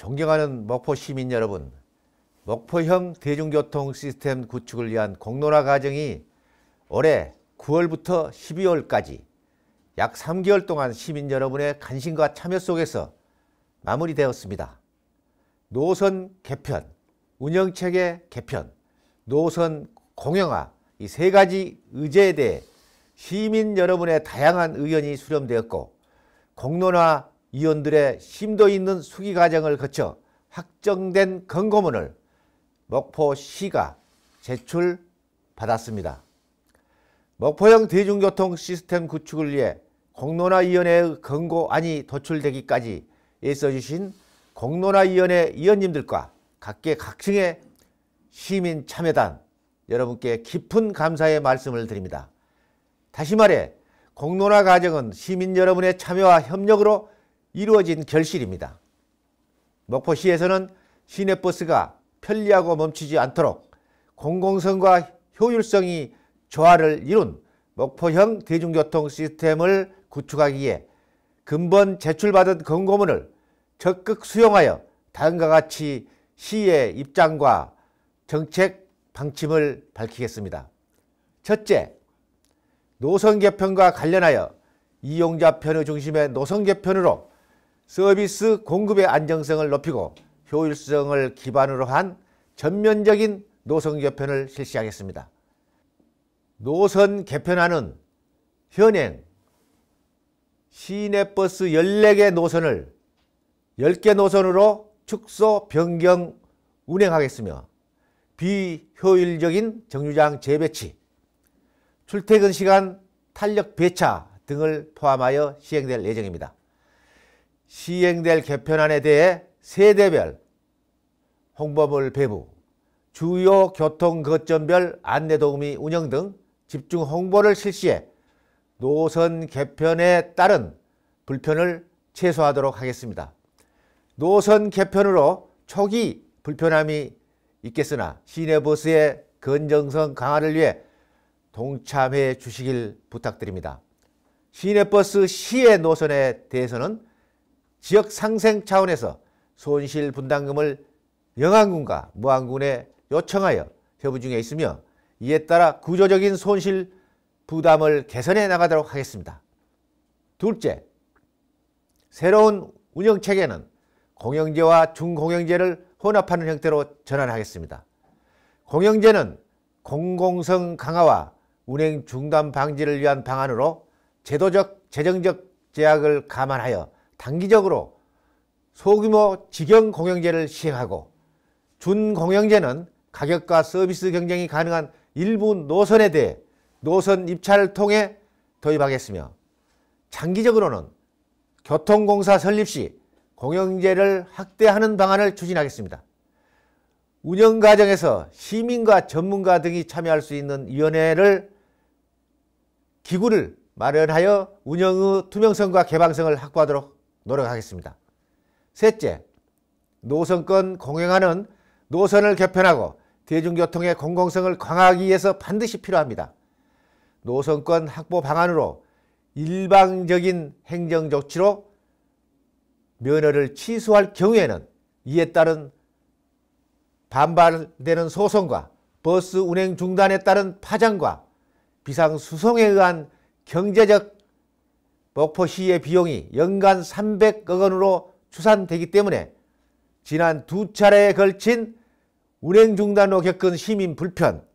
존경하는 목포 시민 여러분, 목포형 대중교통 시스템 구축을 위한 공론화 과정이 올해 9월부터 12월까지 약 3개월 동안 시민 여러분의 관심과 참여 속에서 마무리되었습니다. 노선 개편, 운영체계 개편, 노선 공영화 이 세 가지 의제에 대해 시민 여러분의 다양한 의견이 수렴되었고 공론화 위원들의 심도 있는 수기 과정을 거쳐 확정된 권고문을 목포시가 제출받았습니다. 목포형 대중교통 시스템 구축을 위해 공론화위원회의 권고안이 도출되기까지 애써주신 공론화위원회 위원님들과 각계각층의 시민 참여단 여러분께 깊은 감사의 말씀을 드립니다. 다시 말해 공론화 과정은 시민 여러분의 참여와 협력으로 이루어진 결실입니다. 목포시에서는 시내버스가 편리하고 멈추지 않도록 공공성과 효율성이 조화를 이룬 목포형 대중교통 시스템을 구축하기에 근본 제출받은 공고문을 적극 수용하여 다음과 같이 시의 입장과 정책 방침을 밝히겠습니다. 첫째, 노선 개편과 관련하여 이용자 편의 중심의 노선 개편으로 서비스 공급의 안정성을 높이고 효율성을 기반으로 한 전면적인 노선 개편을 실시하겠습니다. 노선 개편안은 현행 시내버스 14개 노선을 10개 노선으로 축소 변경 운행하겠으며 비효율적인 정류장 재배치, 출퇴근 시간 탄력 배차 등을 포함하여 시행될 예정입니다. 시행될 개편안에 대해 세대별 홍보물 배부, 주요 교통거점별 안내도우미 운영 등 집중 홍보를 실시해 노선 개편에 따른 불편을 최소화하도록 하겠습니다. 노선 개편으로 초기 불편함이 있겠으나 시내버스의 건정성 강화를 위해 동참해 주시길 부탁드립니다. 시내버스 시의 노선에 대해서는 지역 상생 차원에서 손실 분담금을 영안군과 무안군에 요청하여 협의 중에 있으며 이에 따라 구조적인 손실 부담을 개선해 나가도록 하겠습니다. 둘째, 새로운 운영체계는 공영제와 중공영제를 혼합하는 형태로 전환하겠습니다. 공영제는 공공성 강화와 운행 중단 방지를 위한 방안으로 제도적, 재정적 제약을 감안하여 단기적으로 소규모 직영 공영제를 시행하고 준공영제는 가격과 서비스 경쟁이 가능한 일부 노선에 대해 노선 입찰을 통해 도입하겠으며 장기적으로는 교통공사 설립 시 공영제를 확대하는 방안을 추진하겠습니다. 운영 과정에서 시민과 전문가 등이 참여할 수 있는 위원회를 기구를 마련하여 운영의 투명성과 개방성을 확보하도록 노력하겠습니다. 셋째, 노선권 공행하는 노선을 개편하고 대중교통의 공공성을 강화하기 위해서 반드시 필요합니다. 노선권 확보 방안으로 일방적인 행정조치로 면허를 취소할 경우에는 이에 따른 반발되는 소송과 버스 운행 중단에 따른 파장과 비상수송에 의한 경제적 목포시의 비용이 연간 300억 원으로 추산되기 때문에 지난 두 차례에 걸친 운행 중단으로 겪은 시민 불편,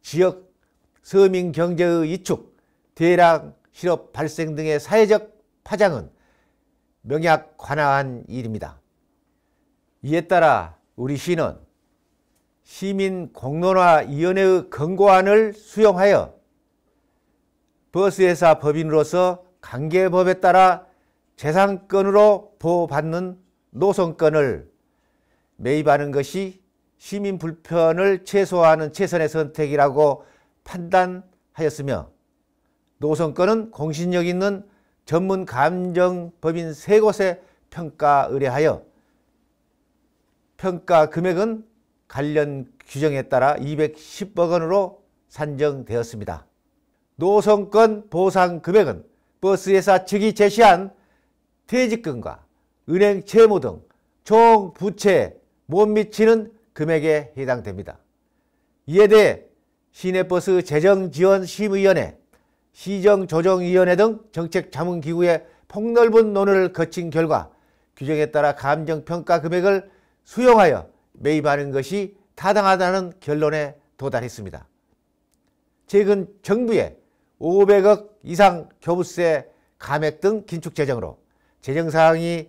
지역 서민 경제의 이축, 대량 실업 발생 등의 사회적 파장은 명약 관화한 일입니다. 이에 따라 우리 시는 시민 공론화위원회의 권고안을 수용하여 버스회사 법인으로서 관계법에 따라 재산권으로 보호받는 노선권을 매입하는 것이 시민 불편을 최소화하는 최선의 선택이라고 판단하였으며 노선권은 공신력 있는 전문 감정법인 세 곳에 평가 의뢰하여 평가 금액은 관련 규정에 따라 210억 원으로 산정되었습니다. 노선권 보상 금액은 버스회사 측이 제시한 퇴직금과 은행 채무 등 총 부채에 못 미치는 금액에 해당됩니다. 이에 대해 시내버스 재정지원심의위원회, 시정조정위원회 등 정책자문기구의 폭넓은 논의를 거친 결과 규정에 따라 감정평가 금액을 수용하여 매입하는 것이 타당하다는 결론에 도달했습니다. 최근 정부의 500억 이상 교부세 감액 등 긴축 재정으로 재정 사항이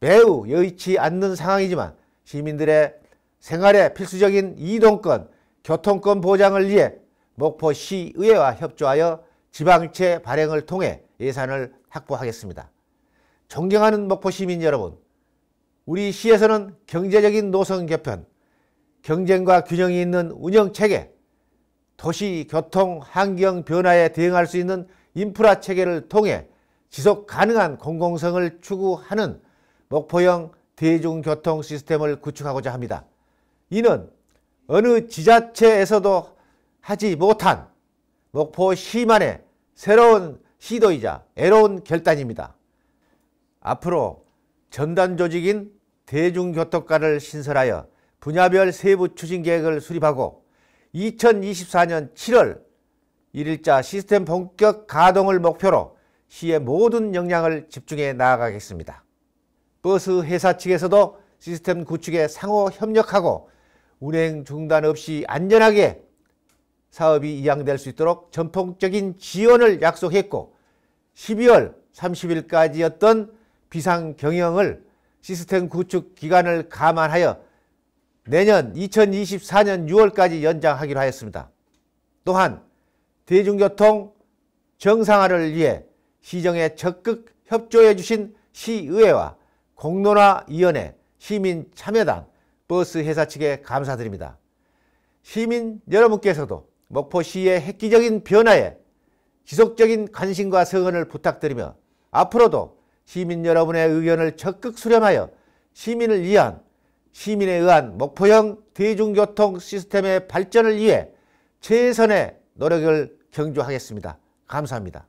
매우 여의치 않는 상황이지만 시민들의 생활에 필수적인 이동권, 교통권 보장을 위해 목포시의회와 협조하여 지방채 발행을 통해 예산을 확보하겠습니다. 존경하는 목포시민 여러분, 우리 시에서는 경제적인 노선 개편, 경쟁과 균형이 있는 운영체계, 도시 교통 환경 변화에 대응할 수 있는 인프라 체계를 통해 지속 가능한 공공성을 추구하는 목포형 대중교통 시스템을 구축하고자 합니다. 이는 어느 지자체에서도 하지 못한 목포시만의 새로운 시도이자 애로운 결단입니다. 앞으로 전단 조직인 대중교통과를 신설하여 분야별 세부 추진 계획을 수립하고 2024년 7월 1일자 시스템 본격 가동을 목표로 시의 모든 역량을 집중해 나아가겠습니다. 버스 회사 측에서도 시스템 구축에 상호 협력하고 운행 중단 없이 안전하게 사업이 이양될 수 있도록 전통적인 지원을 약속했고 12월 30일까지였던 비상 경영을 시스템 구축 기간을 감안하여 내년 2024년 6월까지 연장하기로 하였습니다. 또한 대중교통 정상화를 위해 시정에 적극 협조해 주신 시의회와 공론화위원회, 시민참여단, 버스회사 측에 감사드립니다. 시민 여러분께서도 목포시의 획기적인 변화에 지속적인 관심과 성원을 부탁드리며 앞으로도 시민 여러분의 의견을 적극 수렴하여 시민을 위한 시민에 의한 목포형 대중교통 시스템의 발전을 위해 최선의 노력을 경주하겠습니다. 감사합니다.